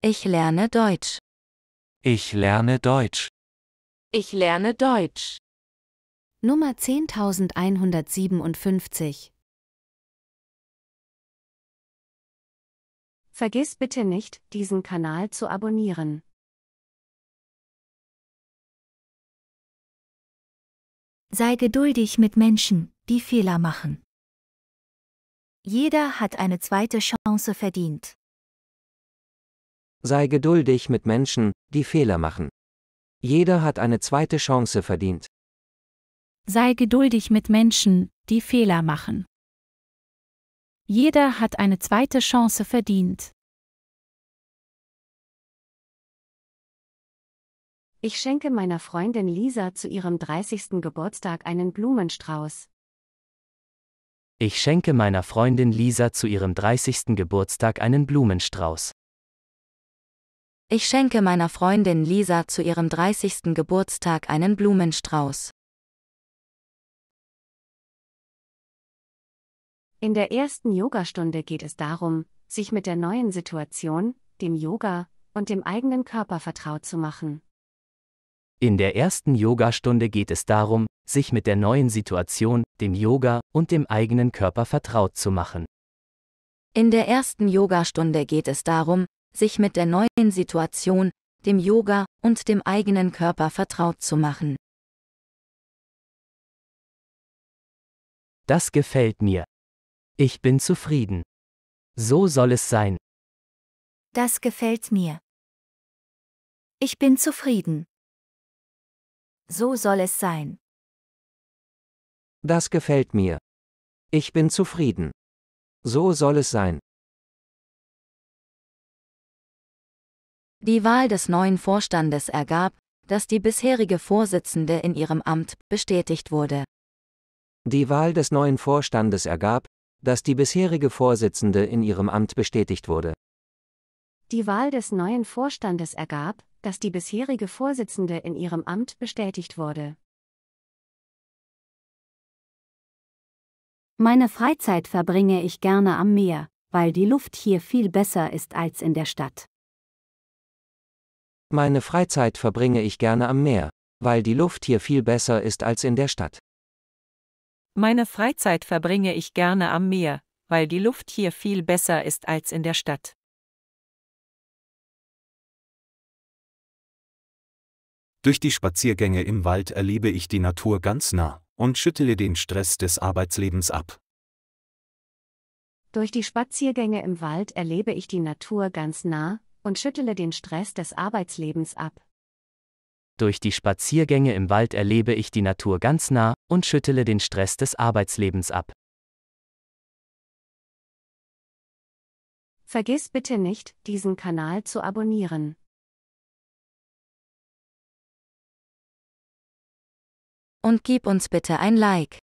Ich lerne Deutsch. Ich lerne Deutsch. Ich lerne Deutsch. Nummer 10157. Vergiss bitte nicht, diesen Kanal zu abonnieren. Sei geduldig mit Menschen, die Fehler machen. Jeder hat eine zweite Chance verdient. Sei geduldig mit Menschen, die Fehler machen. Jeder hat eine zweite Chance verdient. Sei geduldig mit Menschen, die Fehler machen. Jeder hat eine zweite Chance verdient. Ich schenke meiner Freundin Lisa zu ihrem 30. Geburtstag einen Blumenstrauß. Ich schenke meiner Freundin Lisa zu ihrem 30. Geburtstag einen Blumenstrauß. Ich schenke meiner Freundin Lisa zu ihrem 30. Geburtstag einen Blumenstrauß. In der ersten Yogastunde geht es darum, sich mit der neuen Situation, dem Yoga und dem eigenen Körper vertraut zu machen. In der ersten Yogastunde geht es darum, sich mit der neuen Situation, dem Yoga und dem eigenen Körper vertraut zu machen. In der ersten Yogastunde geht es darum, sich mit der neuen Situation, dem Yoga und dem eigenen Körper vertraut zu machen. Das gefällt mir. Ich bin zufrieden. So soll es sein. Das gefällt mir. Ich bin zufrieden. So soll es sein. Das gefällt mir. Ich bin zufrieden. So soll es sein. Die Wahl des neuen Vorstandes ergab, dass die bisherige Vorsitzende in ihrem Amt bestätigt wurde. Die Wahl des neuen Vorstandes ergab, dass die bisherige Vorsitzende in ihrem Amt bestätigt wurde. Die Wahl des neuen Vorstandes ergab, dass die bisherige Vorsitzende in ihrem Amt bestätigt wurde. Meine Freizeit verbringe ich gerne am Meer, weil die Luft hier viel besser ist als in der Stadt. Meine Freizeit verbringe ich gerne am Meer, weil die Luft hier viel besser ist als in der Stadt. Meine Freizeit verbringe ich gerne am Meer, weil die Luft hier viel besser ist als in der Stadt. Durch die Spaziergänge im Wald erlebe ich die Natur ganz nah und schüttele den Stress des Arbeitslebens ab. Durch die Spaziergänge im Wald erlebe ich die Natur ganz nah und schüttele den Stress des Arbeitslebens ab. Durch die Spaziergänge im Wald erlebe ich die Natur ganz nah und schüttele den Stress des Arbeitslebens ab. Vergiss bitte nicht, diesen Kanal zu abonnieren. Und gib uns bitte ein Like.